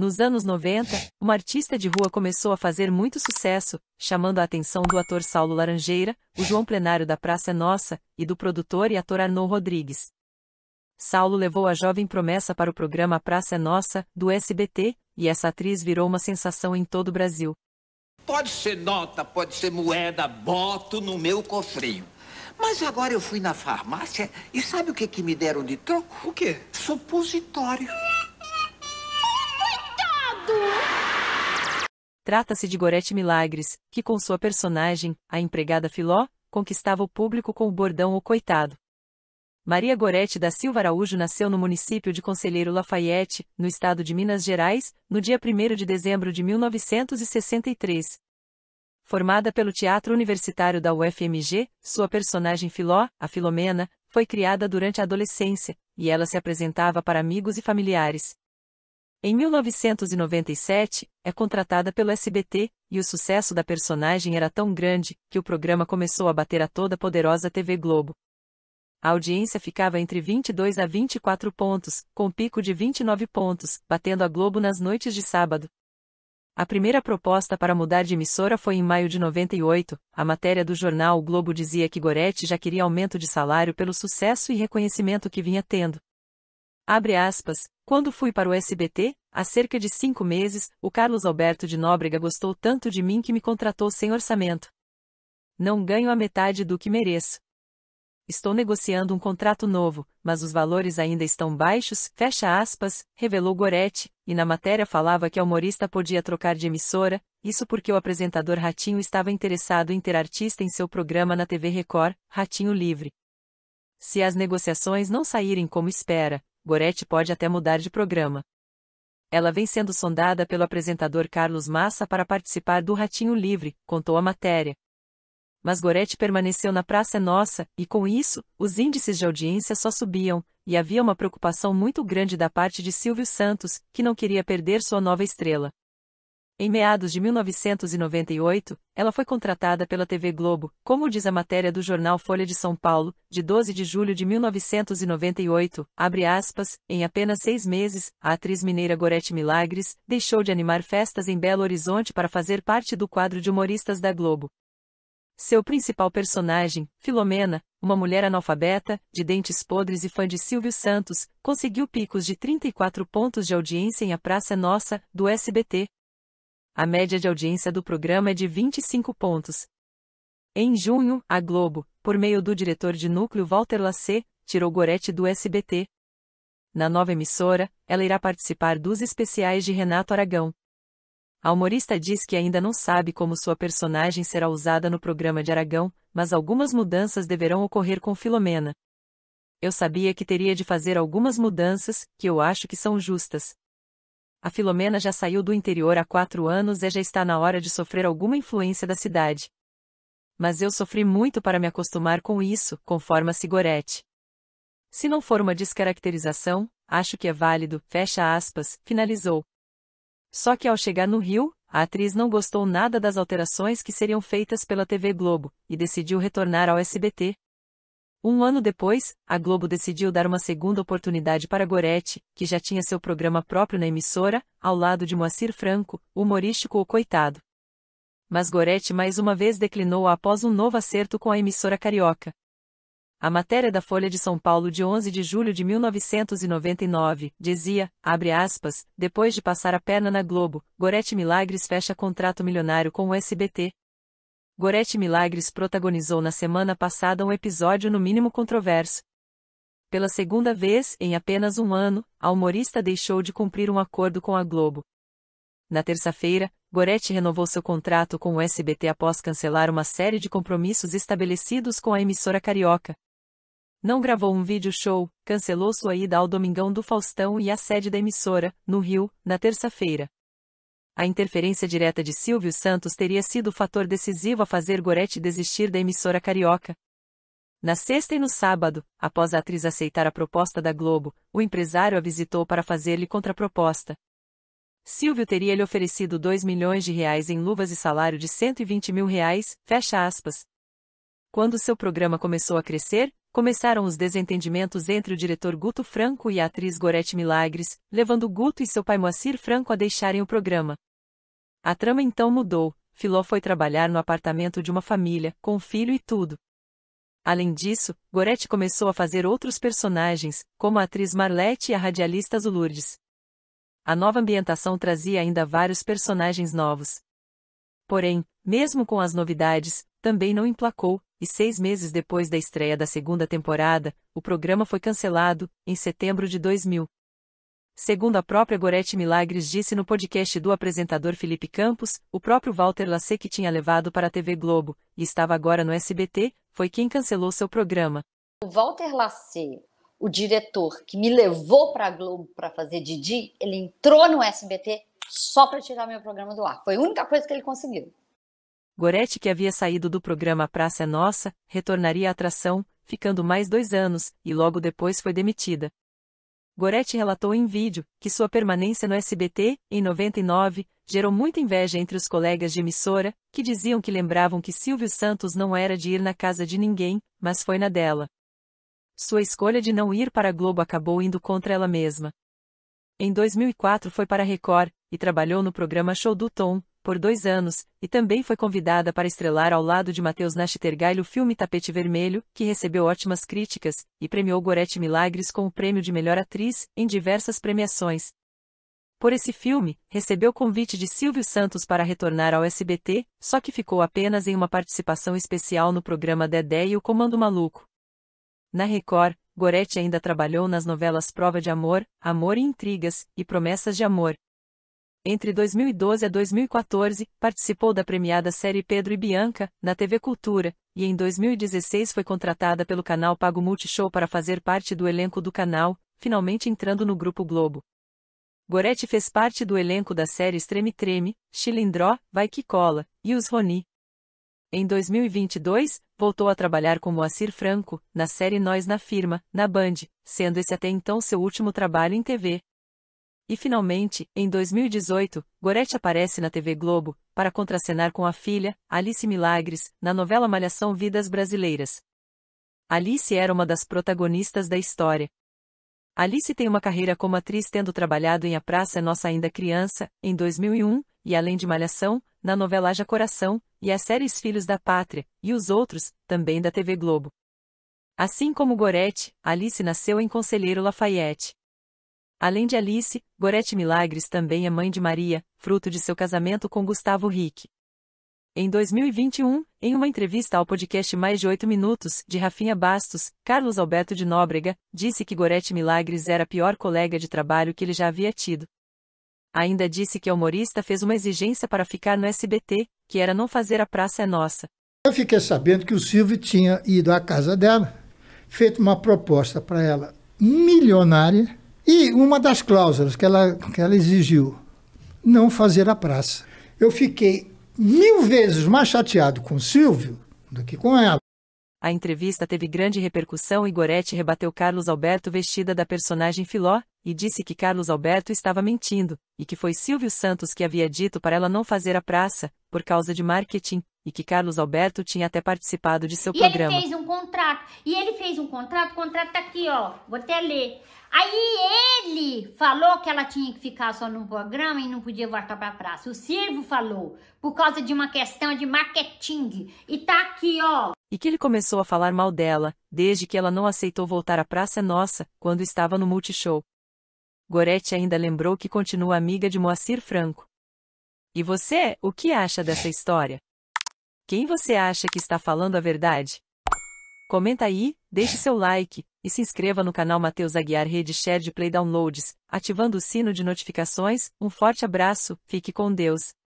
Nos anos 90, uma artista de rua começou a fazer muito sucesso, chamando a atenção do ator Saulo Laranjeira, o João Plenário da Praça é Nossa, e do produtor e ator Arnaud Rodrigues. Saulo levou a jovem promessa para o programa Praça é Nossa, do SBT, e essa atriz virou uma sensação em todo o Brasil. Pode ser nota, pode ser moeda, boto no meu cofrinho. Mas agora eu fui na farmácia e sabe o que, que me deram de troco? O quê? Supositório. Trata-se de Gorete Milagres, que com sua personagem, a empregada Filó, conquistava o público com o bordão O Coitado. Maria Gorete da Silva Araújo nasceu no município de Conselheiro Lafayette, no estado de Minas Gerais, no dia 1 de dezembro de 1963. Formada pelo Teatro Universitário da UFMG, sua personagem Filó, a Filomena, foi criada durante a adolescência, e ela se apresentava para amigos e familiares. Em 1997, é contratada pelo SBT, e o sucesso da personagem era tão grande que o programa começou a bater a toda poderosa TV Globo. A audiência ficava entre 22 a 24 pontos, com pico de 29 pontos, batendo a Globo nas noites de sábado. A primeira proposta para mudar de emissora foi em maio de 98. A matéria do jornal o Globo dizia que Goretti já queria aumento de salário pelo sucesso e reconhecimento que vinha tendo. Abre aspas, quando fui para o SBT, há cerca de cinco meses, o Carlos Alberto de Nóbrega gostou tanto de mim que me contratou sem orçamento. Não ganho a metade do que mereço. Estou negociando um contrato novo, mas os valores ainda estão baixos, fecha aspas, revelou Goretti, e na matéria falava que a humorista podia trocar de emissora, isso porque o apresentador Ratinho estava interessado em ter artista em seu programa na TV Record, Ratinho Livre. Se as negociações não saírem como espera, Goretti pode até mudar de programa. Ela vem sendo sondada pelo apresentador Carlos Massa para participar do Ratinho Livre, contou a matéria. Mas Goretti permaneceu na Praça é Nossa, e com isso, os índices de audiência só subiam, e havia uma preocupação muito grande da parte de Silvio Santos, que não queria perder sua nova estrela. Em meados de 1998, ela foi contratada pela TV Globo, como diz a matéria do jornal Folha de São Paulo, de 12 de julho de 1998, abre aspas, em apenas seis meses, a atriz mineira Gorete Milagres deixou de animar festas em Belo Horizonte para fazer parte do quadro de humoristas da Globo. Seu principal personagem, Filomena, uma mulher analfabeta, de dentes podres e fã de Silvio Santos, conseguiu picos de 34 pontos de audiência em A Praça Nossa, do SBT, a média de audiência do programa é de 25 pontos. Em junho, a Globo, por meio do diretor de núcleo Walter Lacé, tirou Goretti do SBT. Na nova emissora, ela irá participar dos especiais de Renato Aragão. A humorista diz que ainda não sabe como sua personagem será usada no programa de Aragão, mas algumas mudanças deverão ocorrer com Filomena. Eu sabia que teria de fazer algumas mudanças, que eu acho que são justas. A Filomena já saiu do interior há quatro anos e já está na hora de sofrer alguma influência da cidade. Mas eu sofri muito para me acostumar com isso, a Sigoretti. Se não for uma descaracterização, acho que é válido, fecha aspas, finalizou. Só que ao chegar no Rio, a atriz não gostou nada das alterações que seriam feitas pela TV Globo, e decidiu retornar ao SBT, um ano depois, a Globo decidiu dar uma segunda oportunidade para Goretti, que já tinha seu programa próprio na emissora, ao lado de Moacir Franco, humorístico O Coitado. Mas Goretti mais uma vez declinou após um novo acerto com a emissora carioca. A matéria da Folha de São Paulo de 11 de julho de 1999 dizia, abre aspas, depois de passar a perna na Globo, Goretti Milagres fecha contrato milionário com o SBT, Gorete Milagres protagonizou na semana passada um episódio no mínimo controverso. Pela segunda vez, em apenas um ano, a humorista deixou de cumprir um acordo com a Globo. Na terça-feira, Goretti renovou seu contrato com o SBT após cancelar uma série de compromissos estabelecidos com a emissora carioca. Não gravou um vídeo show, cancelou sua ida ao Domingão do Faustão e à sede da emissora, no Rio, na terça-feira a interferência direta de Silvio Santos teria sido o fator decisivo a fazer Goretti desistir da emissora carioca. Na sexta e no sábado, após a atriz aceitar a proposta da Globo, o empresário a visitou para fazer-lhe contraproposta. Silvio teria lhe oferecido 2 milhões de reais em luvas e salário de 120 mil reais, fecha aspas. Quando seu programa começou a crescer, começaram os desentendimentos entre o diretor Guto Franco e a atriz Gorete Milagres, levando Guto e seu pai Moacir Franco a deixarem o programa. A trama então mudou, Filó foi trabalhar no apartamento de uma família, com filho e tudo. Além disso, Goretti começou a fazer outros personagens, como a atriz Marlete e a radialista Zulurdes. A nova ambientação trazia ainda vários personagens novos. Porém, mesmo com as novidades, também não emplacou, e seis meses depois da estreia da segunda temporada, o programa foi cancelado, em setembro de 2000. Segundo a própria Gorete Milagres disse no podcast do apresentador Felipe Campos, o próprio Walter Lacer que tinha levado para a TV Globo, e estava agora no SBT, foi quem cancelou seu programa. O Walter Lacer, o diretor que me levou para a Globo para fazer Didi, ele entrou no SBT só para tirar meu programa do ar. Foi a única coisa que ele conseguiu. Gorete, que havia saído do programa Praça é Nossa, retornaria à atração, ficando mais dois anos, e logo depois foi demitida. Goretti relatou em vídeo que sua permanência no SBT, em 99, gerou muita inveja entre os colegas de emissora, que diziam que lembravam que Silvio Santos não era de ir na casa de ninguém, mas foi na dela. Sua escolha de não ir para a Globo acabou indo contra ela mesma. Em 2004 foi para a Record, e trabalhou no programa Show do Tom, por dois anos, e também foi convidada para estrelar ao lado de Matheus Nachtergail o filme Tapete Vermelho, que recebeu ótimas críticas, e premiou Gorete Milagres com o prêmio de melhor atriz, em diversas premiações. Por esse filme, recebeu convite de Silvio Santos para retornar ao SBT, só que ficou apenas em uma participação especial no programa Dedé e o Comando Maluco. Na Record, Goretti ainda trabalhou nas novelas Prova de Amor, Amor e Intrigas, e Promessas de Amor. Entre 2012 a 2014, participou da premiada série Pedro e Bianca, na TV Cultura, e em 2016 foi contratada pelo canal Pago Multishow para fazer parte do elenco do canal, finalmente entrando no Grupo Globo. Goretti fez parte do elenco da série Extreme Treme, Chilindró, Vai Que Cola, e Os Roni. Em 2022, voltou a trabalhar com Moacir Franco, na série Nós na Firma, na Band, sendo esse até então seu último trabalho em TV. E finalmente, em 2018, Gorete aparece na TV Globo, para contracenar com a filha, Alice Milagres, na novela Malhação Vidas Brasileiras. Alice era uma das protagonistas da história. Alice tem uma carreira como atriz tendo trabalhado em A Praça é Nossa Ainda Criança, em 2001, e além de Malhação, na novela Haja Coração, e as séries Filhos da Pátria, e os outros, também da TV Globo. Assim como Gorete, Alice nasceu em Conselheiro Lafayette. Além de Alice, Gorete Milagres também é mãe de Maria, fruto de seu casamento com Gustavo Rick. Em 2021, em uma entrevista ao podcast Mais de Oito Minutos, de Rafinha Bastos, Carlos Alberto de Nóbrega, disse que Gorete Milagres era a pior colega de trabalho que ele já havia tido. Ainda disse que a humorista fez uma exigência para ficar no SBT, que era não fazer a Praça é Nossa. Eu fiquei sabendo que o Silvio tinha ido à casa dela, feito uma proposta para ela milionária, e uma das cláusulas que ela, que ela exigiu, não fazer a praça. Eu fiquei mil vezes mais chateado com o Silvio do que com ela. A entrevista teve grande repercussão e Goretti rebateu Carlos Alberto vestida da personagem Filó, e disse que Carlos Alberto estava mentindo, e que foi Silvio Santos que havia dito para ela não fazer a praça, por causa de marketing, e que Carlos Alberto tinha até participado de seu e programa. E ele fez um contrato, e ele fez um contrato, o contrato tá aqui, ó, vou até ler. Aí ele falou que ela tinha que ficar só no programa e não podia voltar para a praça. O Silvio falou, por causa de uma questão de marketing, e tá aqui, ó. E que ele começou a falar mal dela, desde que ela não aceitou voltar à Praça Nossa, quando estava no Multishow. Goretti ainda lembrou que continua amiga de Moacir Franco. E você, o que acha dessa história? Quem você acha que está falando a verdade? Comenta aí, deixe seu like e se inscreva no canal Matheus Aguiar Rede Share de Play Downloads, ativando o sino de notificações. Um forte abraço, fique com Deus.